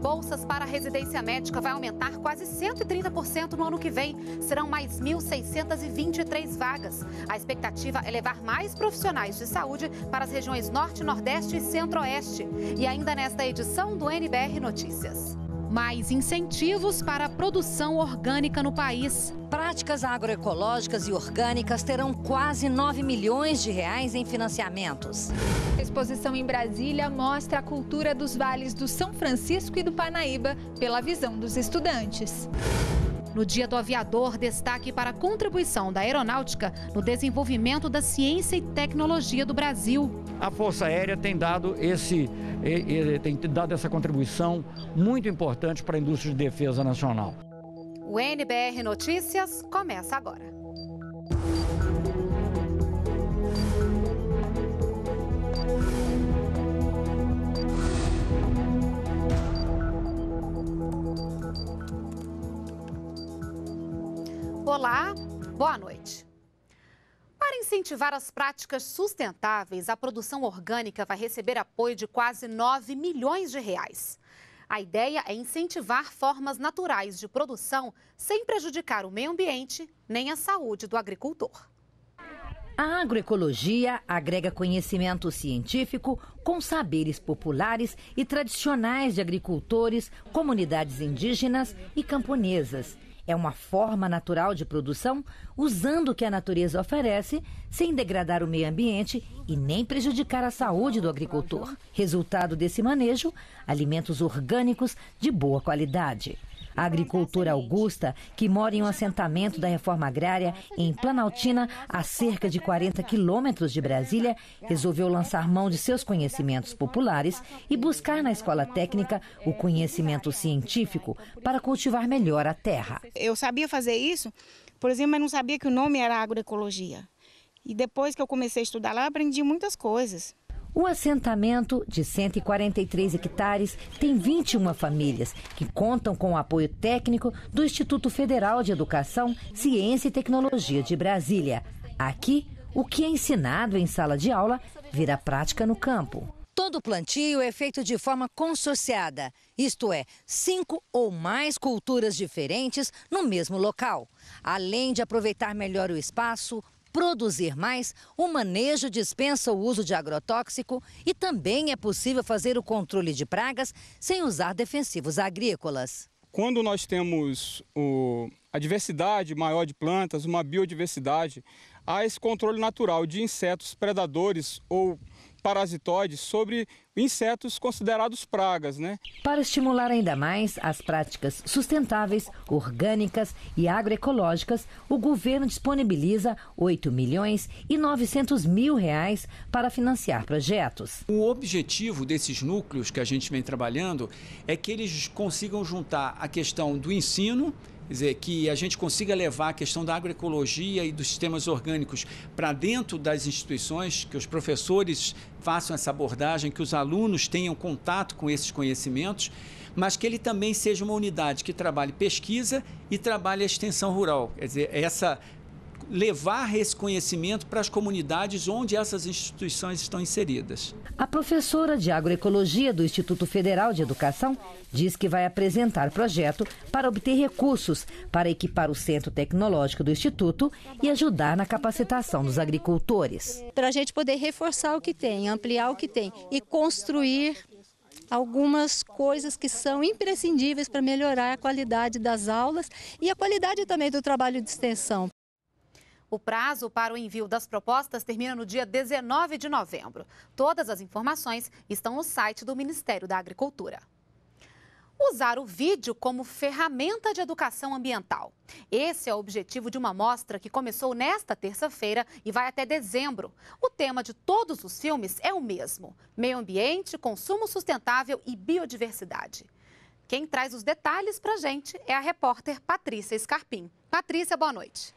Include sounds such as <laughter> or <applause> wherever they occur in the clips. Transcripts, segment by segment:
bolsas para residência médica vai aumentar quase 130% no ano que vem. Serão mais 1.623 vagas. A expectativa é levar mais profissionais de saúde para as regiões Norte, Nordeste e Centro-Oeste. E ainda nesta edição do NBR Notícias mais incentivos para a produção orgânica no país. Práticas agroecológicas e orgânicas terão quase 9 milhões de reais em financiamentos. A exposição em Brasília mostra a cultura dos vales do São Francisco e do Panaíba pela visão dos estudantes. No Dia do Aviador, destaque para a contribuição da aeronáutica no desenvolvimento da ciência e tecnologia do Brasil. A Força Aérea tem dado, esse, tem dado essa contribuição muito importante para a indústria de defesa nacional. O NBR Notícias começa agora. Olá, boa noite. Para incentivar as práticas sustentáveis, a produção orgânica vai receber apoio de quase 9 milhões de reais. A ideia é incentivar formas naturais de produção sem prejudicar o meio ambiente nem a saúde do agricultor. A agroecologia agrega conhecimento científico com saberes populares e tradicionais de agricultores, comunidades indígenas e camponesas é uma forma natural de produção, usando o que a natureza oferece, sem degradar o meio ambiente e nem prejudicar a saúde do agricultor. Resultado desse manejo: alimentos orgânicos de boa qualidade. A agricultora Augusta, que mora em um assentamento da reforma agrária em Planaltina, a cerca de 40 quilômetros de Brasília, resolveu lançar mão de seus conhecimentos populares e buscar na escola técnica o conhecimento científico para cultivar melhor a terra. Eu sabia fazer isso, por exemplo, mas não sabia que o nome era agroecologia. E depois que eu comecei a estudar lá, aprendi muitas coisas. O assentamento, de 143 hectares, tem 21 famílias que contam com o apoio técnico do Instituto Federal de Educação, Ciência e Tecnologia de Brasília. Aqui, o que é ensinado em sala de aula vira prática no campo. Todo plantio é feito de forma consorciada, isto é, cinco ou mais culturas diferentes no mesmo local. Além de aproveitar melhor o espaço, produzir mais, o manejo dispensa o uso de agrotóxico e também é possível fazer o controle de pragas sem usar defensivos agrícolas. Quando nós temos o, a diversidade maior de plantas, uma biodiversidade, há esse controle natural de insetos predadores ou parasitoides sobre insetos considerados pragas. Né? Para estimular ainda mais as práticas sustentáveis, orgânicas e agroecológicas, o governo disponibiliza 8 milhões e 900 mil reais para financiar projetos. O objetivo desses núcleos que a gente vem trabalhando é que eles consigam juntar a questão do ensino, Quer dizer, que a gente consiga levar a questão da agroecologia e dos sistemas orgânicos para dentro das instituições, que os professores façam essa abordagem, que os alunos tenham contato com esses conhecimentos, mas que ele também seja uma unidade que trabalhe pesquisa e trabalhe a extensão rural. Quer dizer, essa levar esse conhecimento para as comunidades onde essas instituições estão inseridas. A professora de agroecologia do Instituto Federal de Educação diz que vai apresentar projeto para obter recursos para equipar o centro tecnológico do instituto e ajudar na capacitação dos agricultores. Para a gente poder reforçar o que tem, ampliar o que tem e construir algumas coisas que são imprescindíveis para melhorar a qualidade das aulas e a qualidade também do trabalho de extensão. O prazo para o envio das propostas termina no dia 19 de novembro. Todas as informações estão no site do Ministério da Agricultura usar o vídeo como ferramenta de educação ambiental. Esse é o objetivo de uma mostra que começou nesta terça-feira e vai até dezembro. O tema de todos os filmes é o mesmo: meio ambiente, consumo sustentável e biodiversidade. Quem traz os detalhes para a gente é a repórter Patrícia Scarpim. Patrícia, boa noite.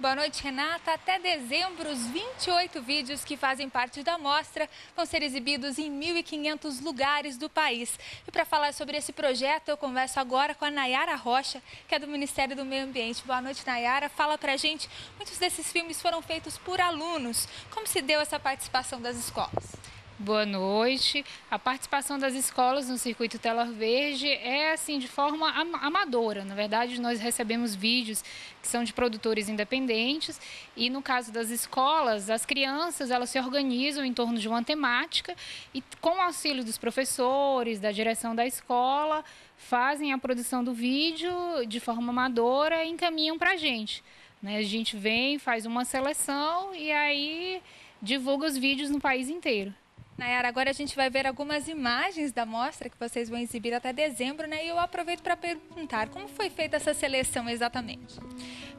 Boa noite, Renata. Até dezembro, os 28 vídeos que fazem parte da mostra vão ser exibidos em 1.500 lugares do país. E para falar sobre esse projeto, eu converso agora com a Nayara Rocha, que é do Ministério do Meio Ambiente. Boa noite, Nayara. Fala para gente, muitos desses filmes foram feitos por alunos. Como se deu essa participação das escolas? boa noite. A participação das escolas no circuito Tela Verde é assim de forma amadora. Na verdade, nós recebemos vídeos que são de produtores independentes e no caso das escolas, as crianças elas se organizam em torno de uma temática e com o auxílio dos professores, da direção da escola, fazem a produção do vídeo de forma amadora e encaminham para a gente. Né? A gente vem, faz uma seleção e aí divulga os vídeos no país inteiro. Nayara, agora a gente vai ver algumas imagens da mostra que vocês vão exibir até dezembro, né? E eu aproveito para perguntar como foi feita essa seleção exatamente.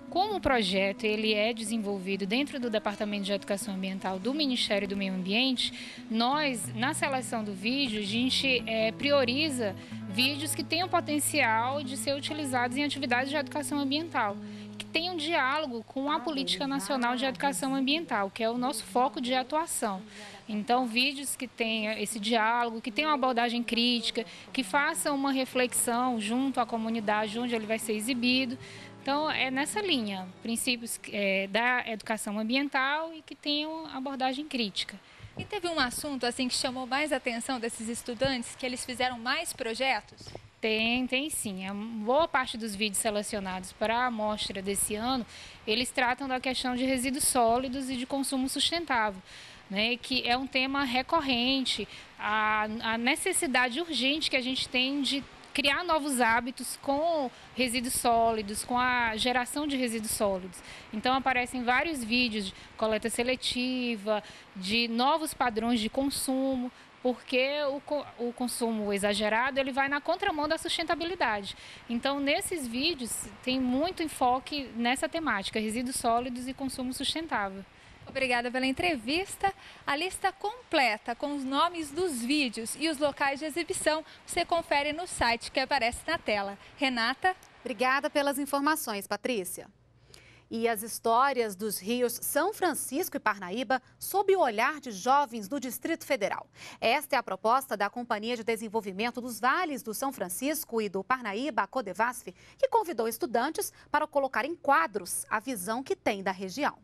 Como o projeto ele é desenvolvido dentro do Departamento de Educação Ambiental do Ministério do Meio Ambiente, nós, na seleção do vídeo, a gente é, prioriza vídeos que tenham potencial de ser utilizados em atividades de educação ambiental que tenha um diálogo com a ah, Política Nacional de ah, Educação Ambiental, que é o nosso foco de atuação. Então, vídeos que tenham esse diálogo, que tenham uma abordagem crítica, que façam uma reflexão junto à comunidade onde ele vai ser exibido. Então, é nessa linha, princípios é, da educação ambiental e que tenham abordagem crítica. E teve um assunto assim que chamou mais a atenção desses estudantes, que eles fizeram mais projetos? Tem, tem sim. A boa parte dos vídeos selecionados para a amostra desse ano, eles tratam da questão de resíduos sólidos e de consumo sustentável. Né, que é um tema recorrente, a, a necessidade urgente que a gente tem de criar novos hábitos com resíduos sólidos, com a geração de resíduos sólidos. Então aparecem vários vídeos de coleta seletiva, de novos padrões de consumo porque o, o consumo exagerado ele vai na contramão da sustentabilidade. Então, nesses vídeos tem muito enfoque nessa temática, resíduos sólidos e consumo sustentável. Obrigada pela entrevista. A lista completa com os nomes dos vídeos e os locais de exibição você confere no site que aparece na tela. Renata. Obrigada pelas informações, Patrícia. E as histórias dos rios São Francisco e Parnaíba sob o olhar de jovens do Distrito Federal. Esta é a proposta da Companhia de Desenvolvimento dos Vales do São Francisco e do Parnaíba, a Codevasf, que convidou estudantes para colocar em quadros a visão que tem da região.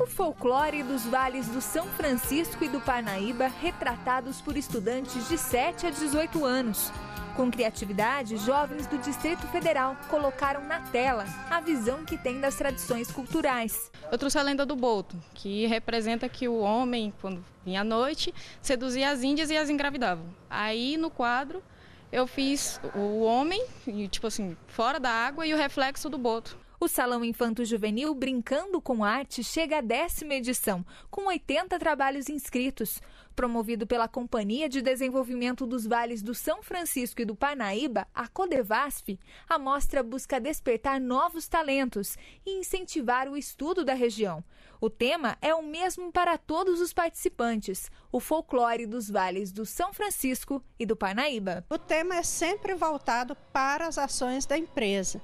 O folclore dos vales do São Francisco e do Parnaíba, retratados por estudantes de 7 a 18 anos. Com criatividade, jovens do Distrito Federal colocaram na tela a visão que têm das tradições culturais. Eu trouxe a lenda do Bolto, que representa que o homem, quando vinha à noite, seduzia as índias e as engravidavam. Aí no quadro eu fiz o homem, tipo assim, fora da água e o reflexo do Bolto. O Salão Infanto Juvenil Brincando com Arte chega à décima edição, com 80 trabalhos inscritos. Promovido pela Companhia de Desenvolvimento dos Vales do São Francisco e do Parnaíba, a Codevasf, a mostra busca despertar novos talentos e incentivar o estudo da região. O tema é o mesmo para todos os participantes: o folclore dos vales do São Francisco e do Parnaíba. O tema é sempre voltado para as ações da empresa.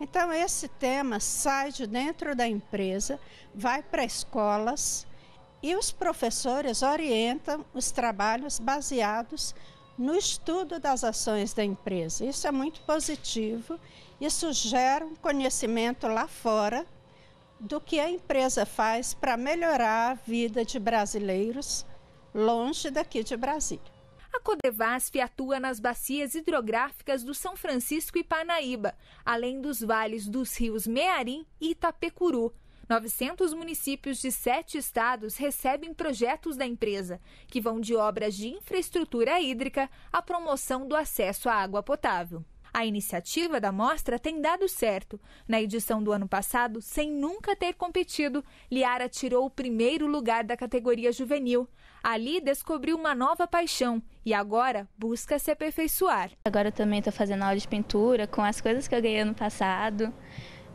Então, esse tema sai de dentro da empresa, vai para escolas e os professores orientam os trabalhos baseados no estudo das ações da empresa. Isso é muito positivo, isso gera um conhecimento lá fora do que a empresa faz para melhorar a vida de brasileiros longe daqui de Brasília. A Codevasf atua nas bacias hidrográficas do São Francisco e Parnaíba, além dos vales dos rios Mearim e Itapecuru. 900 municípios de sete estados recebem projetos da empresa, que vão de obras de infraestrutura hídrica à promoção do acesso à água potável. A iniciativa da mostra tem dado certo. Na edição do ano passado, sem nunca ter competido, Liara tirou o primeiro lugar da categoria juvenil. Ali descobriu uma nova paixão e agora busca se aperfeiçoar. Agora eu também estou fazendo aula de pintura com as coisas que eu ganhei ano passado.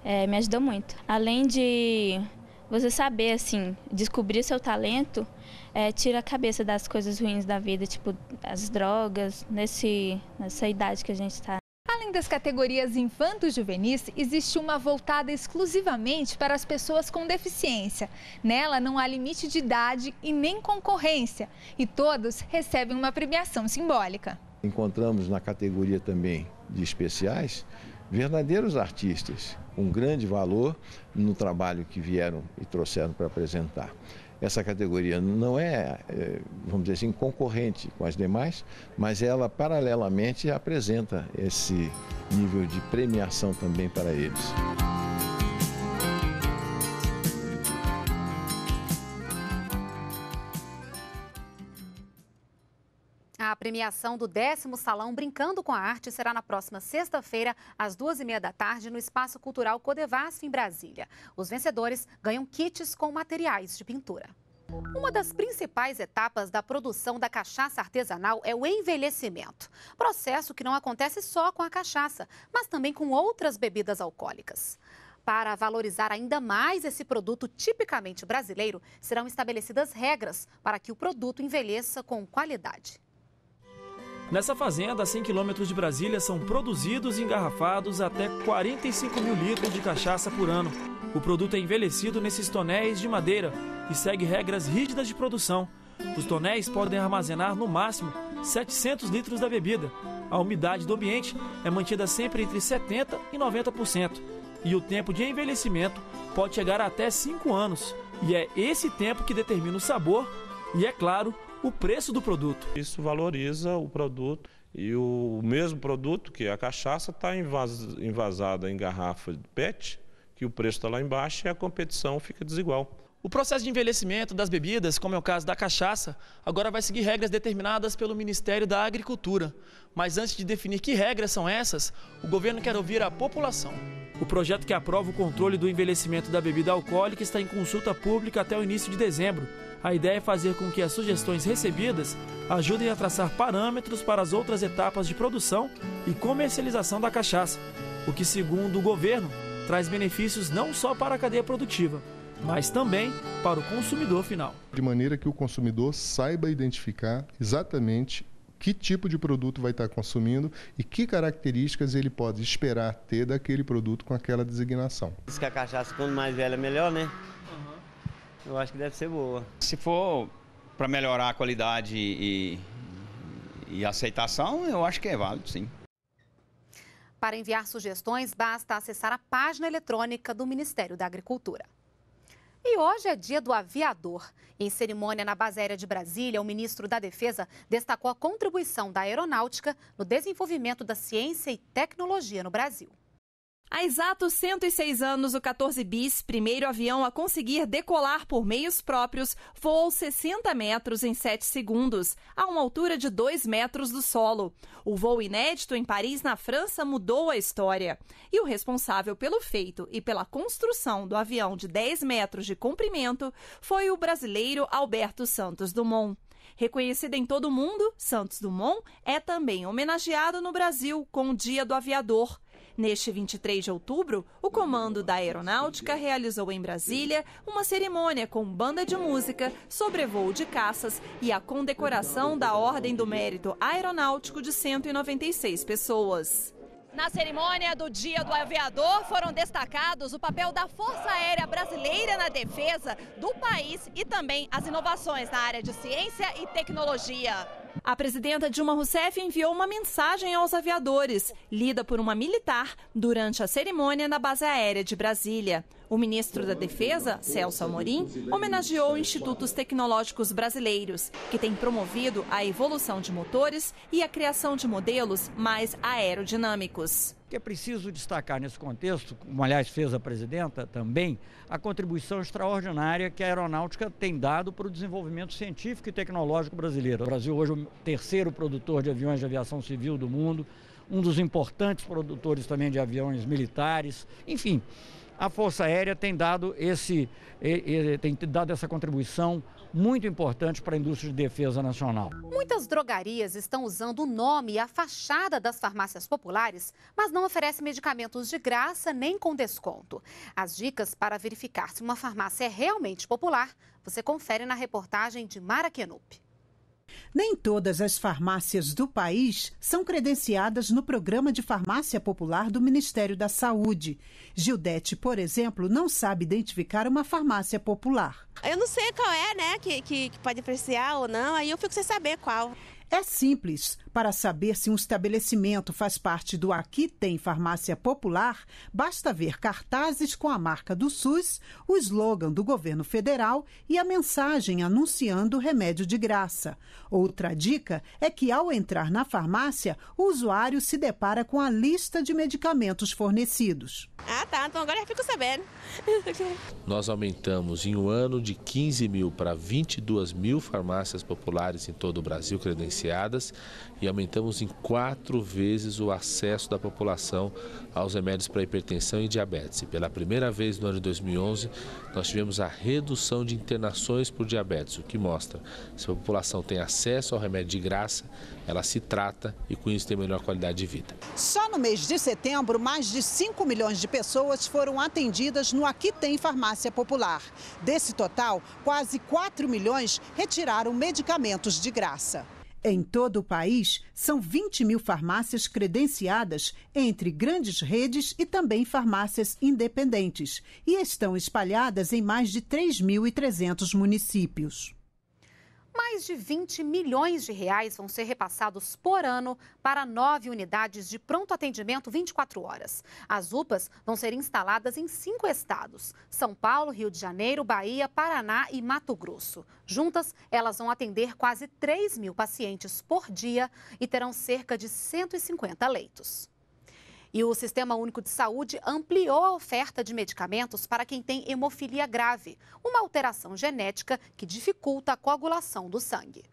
É, me ajudou muito. Além de você saber, assim, descobrir seu talento, é, tira a cabeça das coisas ruins da vida, tipo as drogas, nesse, nessa idade que a gente está. Além das categorias e juvenis existe uma voltada exclusivamente para as pessoas com deficiência. Nela não há limite de idade e nem concorrência, e todos recebem uma premiação simbólica. Encontramos na categoria também de especiais verdadeiros artistas, com grande valor no trabalho que vieram e trouxeram para apresentar essa categoria não é, é, vamos dizer assim, concorrente com as demais, mas ela paralelamente apresenta esse nível de premiação também para eles. premiação do décimo Salão Brincando com a Arte será na próxima sexta-feira, às duas e meia da tarde, no Espaço Cultural Codevasf, em Brasília. Os vencedores ganham kits com materiais de pintura. Uma das principais etapas da produção da cachaça artesanal é o envelhecimento. Processo que não acontece só com a cachaça, mas também com outras bebidas alcoólicas. Para valorizar ainda mais esse produto tipicamente brasileiro, serão estabelecidas regras para que o produto envelheça com qualidade. Nessa fazenda, a 100 quilômetros de Brasília, são produzidos e engarrafados até 45 mil litros de cachaça por ano. O produto é envelhecido nesses tonéis de madeira e segue regras rígidas de produção. Os tonéis podem armazenar no máximo 700 litros da bebida. A umidade do ambiente é mantida sempre entre 70% e 90%. E o tempo de envelhecimento pode chegar até 5 anos. E é esse tempo que determina o sabor e, é claro, o preço do produto. Isso valoriza o produto e o mesmo produto, que é a cachaça, está envasada em garrafa de PET, que o preço está lá embaixo e a competição fica desigual. O processo de envelhecimento das bebidas, como é o caso da cachaça, agora vai seguir regras determinadas pelo Ministério da Agricultura. Mas antes de definir que regras são essas, o governo quer ouvir a população. O projeto que aprova o controle do envelhecimento da bebida alcoólica está em consulta pública até o início de dezembro. A ideia é fazer com que as sugestões recebidas ajudem a traçar parâmetros para as outras etapas de produção e comercialização da cachaça, o que, segundo o governo, traz benefícios não só para a cadeia produtiva, mas também para o consumidor final. De maneira que o consumidor saiba identificar exatamente que tipo de produto vai estar consumindo e que características ele pode esperar ter daquele produto com aquela designação. Diz que a cachaça quanto mais velha melhor, né? Uhum. Eu acho que deve ser boa. Se for para melhorar a qualidade e, e aceitação, eu acho que é válido, sim. Para enviar sugestões, basta acessar a página eletrônica do Ministério da Agricultura. E hoje é dia do aviador. Em cerimônia na Base Aérea de Brasília, o ministro da Defesa destacou a contribuição da aeronáutica no desenvolvimento da ciência e tecnologia no Brasil. Há exatos 106 anos, o 14 Bis, primeiro avião a conseguir decolar por meios próprios, voou 60 metros em 7 segundos, a uma altura de 2 metros do solo. O voo inédito em Paris, na França, mudou a história. E o responsável pelo feito e pela construção do avião de 10 metros de comprimento foi o brasileiro Alberto Santos Dumont. Reconhecido em todo o mundo, Santos Dumont é também homenageado no Brasil com o Dia do Aviador Neste 23 de outubro, o comando da Aeronáutica realizou em Brasília uma cerimônia com banda de música, sobrevoo de caças e a condecoração da Ordem do Mérito Aeronáutico de 196 pessoas. Na cerimônia do Dia do Aviador, foram destacados o papel da Força Aérea Brasileira na defesa do país e também as inovações na área de ciência e tecnologia. A presidenta Dilma Rousseff enviou uma mensagem aos aviadores, lida por uma militar, durante a cerimônia na base aérea de Brasília. O ministro da Defesa, Celso Amorim, homenageou institutos tecnológicos brasileiros, que têm promovido a evolução de motores e a criação de modelos mais aerodinâmicos que é preciso destacar nesse contexto, como aliás fez a presidenta também, a contribuição extraordinária que a aeronáutica tem dado para o desenvolvimento científico e tecnológico brasileiro. O Brasil hoje é o terceiro produtor de aviões de aviação civil do mundo, um dos importantes produtores também de aviões militares, enfim. A Força Aérea tem dado, esse, tem dado essa contribuição muito importante para a indústria de defesa nacional. Muitas drogarias estão usando o nome e a fachada das farmácias populares, mas não oferecem medicamentos de graça nem com desconto. As dicas para verificar se uma farmácia é realmente popular, você confere na reportagem de Mara Kenup. Nem todas as farmácias do país são credenciadas no programa de farmácia popular do Ministério da Saúde. Gildete, por exemplo, não sabe identificar uma farmácia popular. Eu não sei qual é, né, que, que, que pode apreciar ou não, aí eu fico sem saber qual. É simples. Para saber se um estabelecimento faz parte do Aqui Tem Farmácia Popular, basta ver cartazes com a marca do SUS, o slogan do governo federal e a mensagem anunciando o remédio de graça. Outra dica é que, ao entrar na farmácia, o usuário se depara com a lista de medicamentos fornecidos. Ah, tá. Então agora eu fico sabendo. <laughs> Nós aumentamos em um ano de 15 mil para 22 mil farmácias populares em todo o Brasil credenciadas e aumentamos em quatro vezes o acesso da população aos remédios para hipertensão e diabetes. E pela primeira vez no ano de 2011, nós tivemos a redução de internações por diabetes, o que mostra que se a população tem acesso ao remédio de graça, ela se trata e com isso tem melhor qualidade de vida. Só no mês de setembro, mais de 5 milhões de pessoas foram atendidas no Aqui Tem Farmácia Popular. Desse total, quase 4 milhões retiraram medicamentos de graça. Em todo o país, são 20 mil farmácias credenciadas entre grandes redes e também farmácias independentes e estão espalhadas em mais de 3.300 municípios. Mais de 20 milhões de reais vão ser repassados por ano para nove unidades de pronto atendimento 24 horas. As UPAs vão ser instaladas em cinco estados: São Paulo, Rio de Janeiro, Bahia, Paraná e Mato Grosso. Juntas, elas vão atender quase 3 mil pacientes por dia e terão cerca de 150 leitos. E o Sistema Único de Saúde ampliou a oferta de medicamentos para quem tem hemofilia grave, uma alteração genética que dificulta a coagulação do sangue.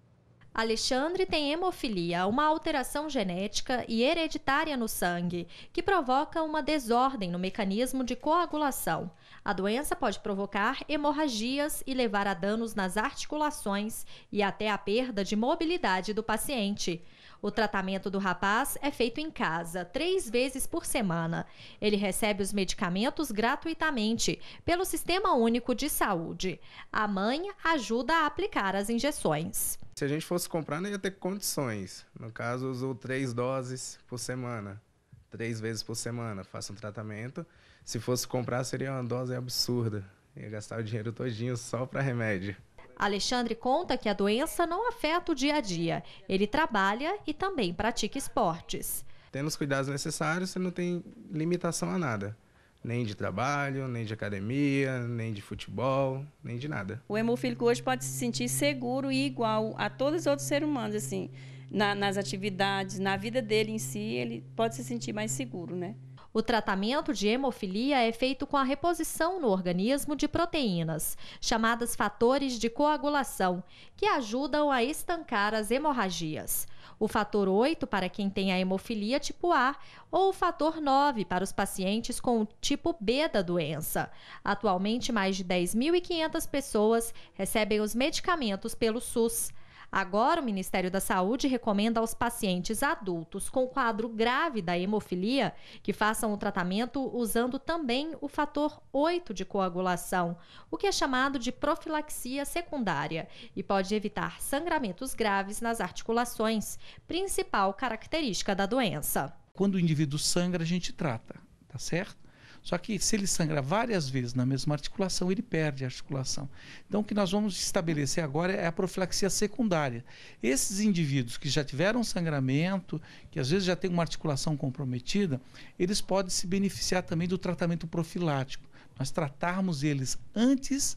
Alexandre tem hemofilia, uma alteração genética e hereditária no sangue, que provoca uma desordem no mecanismo de coagulação. A doença pode provocar hemorragias e levar a danos nas articulações e até a perda de mobilidade do paciente. O tratamento do rapaz é feito em casa, três vezes por semana. Ele recebe os medicamentos gratuitamente pelo Sistema Único de Saúde. A mãe ajuda a aplicar as injeções. Se a gente fosse comprar, não ia ter condições. No caso, usou três doses por semana, três vezes por semana, faço um tratamento. Se fosse comprar, seria uma dose absurda. Ia gastar o dinheiro todinho só para remédio. Alexandre conta que a doença não afeta o dia a dia. Ele trabalha e também pratica esportes. Tendo os cuidados necessários, você não tem limitação a nada nem de trabalho, nem de academia, nem de futebol, nem de nada. O hemofílico hoje pode se sentir seguro e igual a todos os outros seres humanos, assim, na, nas atividades, na vida dele em si, ele pode se sentir mais seguro, né? O tratamento de hemofilia é feito com a reposição no organismo de proteínas, chamadas fatores de coagulação, que ajudam a estancar as hemorragias. O fator 8 para quem tem a hemofilia tipo A ou o fator 9 para os pacientes com o tipo B da doença. Atualmente, mais de 10.500 pessoas recebem os medicamentos pelo SUS. Agora, o Ministério da Saúde recomenda aos pacientes adultos com quadro grave da hemofilia que façam o tratamento usando também o fator 8 de coagulação, o que é chamado de profilaxia secundária e pode evitar sangramentos graves nas articulações, principal característica da doença. Quando o indivíduo sangra, a gente trata, tá certo? Só que se ele sangra várias vezes na mesma articulação, ele perde a articulação. Então, o que nós vamos estabelecer agora é a profilaxia secundária. Esses indivíduos que já tiveram sangramento, que às vezes já têm uma articulação comprometida, eles podem se beneficiar também do tratamento profilático. Nós tratarmos eles antes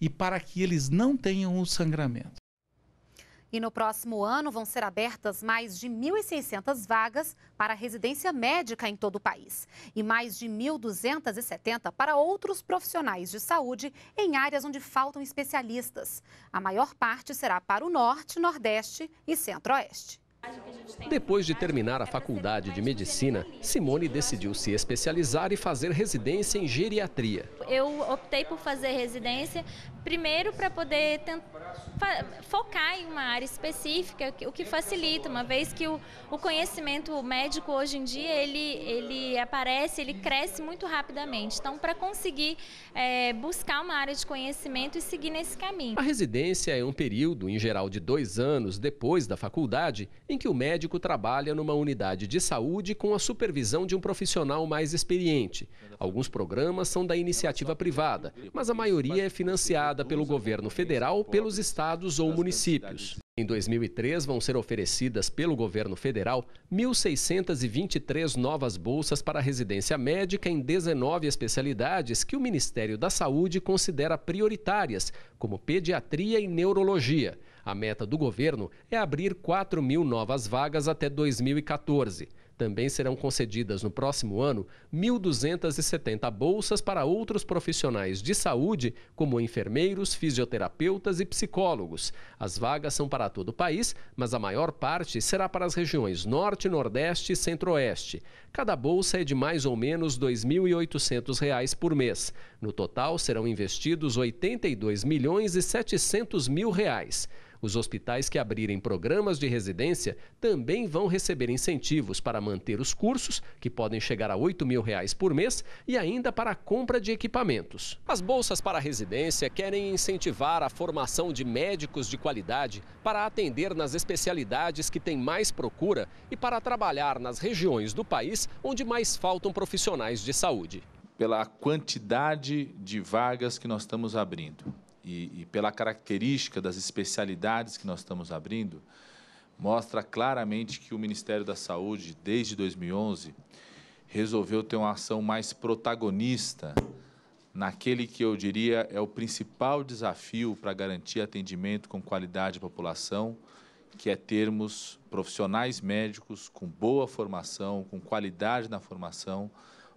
e para que eles não tenham o sangramento. E no próximo ano vão ser abertas mais de 1.600 vagas para residência médica em todo o país e mais de 1.270 para outros profissionais de saúde em áreas onde faltam especialistas. A maior parte será para o Norte, Nordeste e Centro-Oeste. Depois de terminar a faculdade de medicina, Simone decidiu se especializar e fazer residência em geriatria. Eu optei por fazer residência primeiro para poder focar em uma área específica, o que facilita, uma vez que o, o conhecimento médico hoje em dia ele, ele aparece, ele cresce muito rapidamente. Então, para conseguir é, buscar uma área de conhecimento e seguir nesse caminho. A residência é um período, em geral, de dois anos depois da faculdade, em em que o médico trabalha numa unidade de saúde com a supervisão de um profissional mais experiente. Alguns programas são da iniciativa privada, mas a maioria é financiada pelo governo federal, pelos estados ou municípios. Em 2003, vão ser oferecidas pelo governo federal 1.623 novas bolsas para residência médica em 19 especialidades que o Ministério da Saúde considera prioritárias, como pediatria e neurologia. A meta do governo é abrir 4 mil novas vagas até 2014. Também serão concedidas no próximo ano 1.270 bolsas para outros profissionais de saúde, como enfermeiros, fisioterapeutas e psicólogos. As vagas são para todo o país, mas a maior parte será para as regiões Norte, Nordeste e Centro-Oeste. Cada bolsa é de mais ou menos R$ 2.800 por mês. No total, serão investidos R$ 82 milhões e 700 mil reais. Os hospitais que abrirem programas de residência também vão receber incentivos para manter os cursos, que podem chegar a 8 mil reais por mês, e ainda para a compra de equipamentos. As bolsas para residência querem incentivar a formação de médicos de qualidade para atender nas especialidades que têm mais procura e para trabalhar nas regiões do país onde mais faltam profissionais de saúde. Pela quantidade de vagas que nós estamos abrindo e, e pela característica das especialidades que nós estamos abrindo, mostra claramente que o Ministério da Saúde, desde 2011, resolveu ter uma ação mais protagonista naquele que eu diria é o principal desafio para garantir atendimento com qualidade à população, que é termos profissionais médicos com boa formação, com qualidade na formação,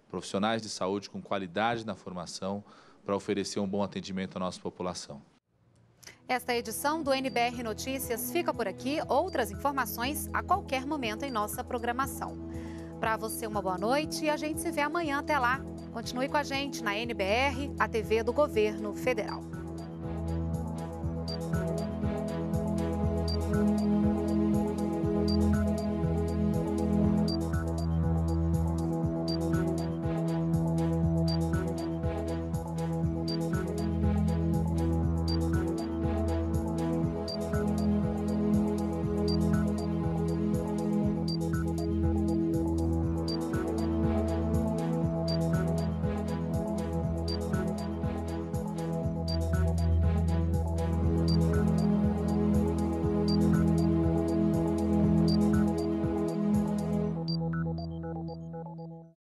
profissionais de saúde com qualidade na formação, para oferecer um bom atendimento à nossa população. Esta edição do NBR Notícias fica por aqui. Outras informações a qualquer momento em nossa programação. Para você, uma boa noite e a gente se vê amanhã. Até lá. Continue com a gente na NBR, a TV do Governo Federal.